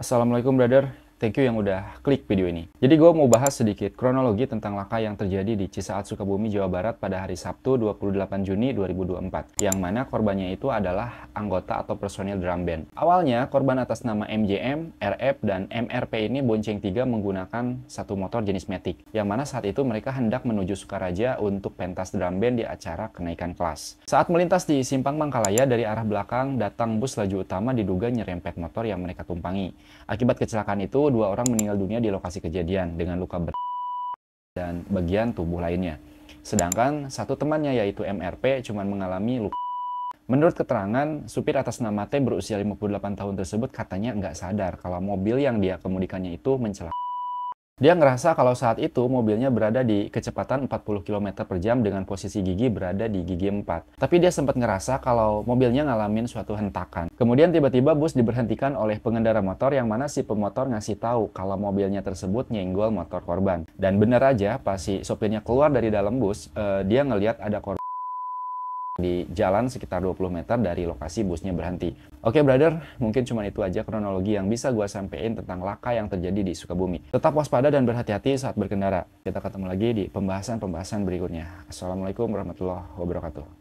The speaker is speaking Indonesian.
Assalamualaikum brother, thank you yang udah klik video ini. Jadi gue mau bahas sedikit kronologi tentang laka yang terjadi di Cisaat Sukabumi, Jawa Barat pada hari Sabtu 28 Juni 2024. Yang mana korbannya itu adalah anggota atau personil drum band. Awalnya, korban atas nama MJM, RF, dan MRP ini bonceng tiga menggunakan satu motor jenis Matic, yang mana saat itu mereka hendak menuju Sukaraja untuk pentas drum band di acara kenaikan kelas. Saat melintas di Simpang Mangkalaya dari arah belakang, datang bus laju utama diduga nyerempet motor yang mereka tumpangi. Akibat kecelakaan itu, dua orang meninggal dunia di lokasi kejadian dengan luka ber dan bagian tubuh lainnya. Sedangkan satu temannya yaitu MRP cuma mengalami luka Menurut keterangan, supir atas nama T berusia 58 tahun tersebut katanya nggak sadar kalau mobil yang dia kemudikannya itu mencelak. Dia ngerasa kalau saat itu mobilnya berada di kecepatan 40 km per jam dengan posisi gigi berada di gigi 4. Tapi dia sempat ngerasa kalau mobilnya ngalamin suatu hentakan. Kemudian tiba-tiba bus diberhentikan oleh pengendara motor yang mana si pemotor ngasih tahu kalau mobilnya tersebut nyenggol motor korban. Dan bener aja pas si sopirnya keluar dari dalam bus, uh, dia ngeliat ada korban di jalan sekitar 20 meter dari lokasi busnya berhenti. Oke okay, brother, mungkin cuma itu aja kronologi yang bisa gue sampein tentang laka yang terjadi di Sukabumi. Tetap waspada dan berhati-hati saat berkendara. Kita ketemu lagi di pembahasan-pembahasan berikutnya. Assalamualaikum warahmatullahi wabarakatuh.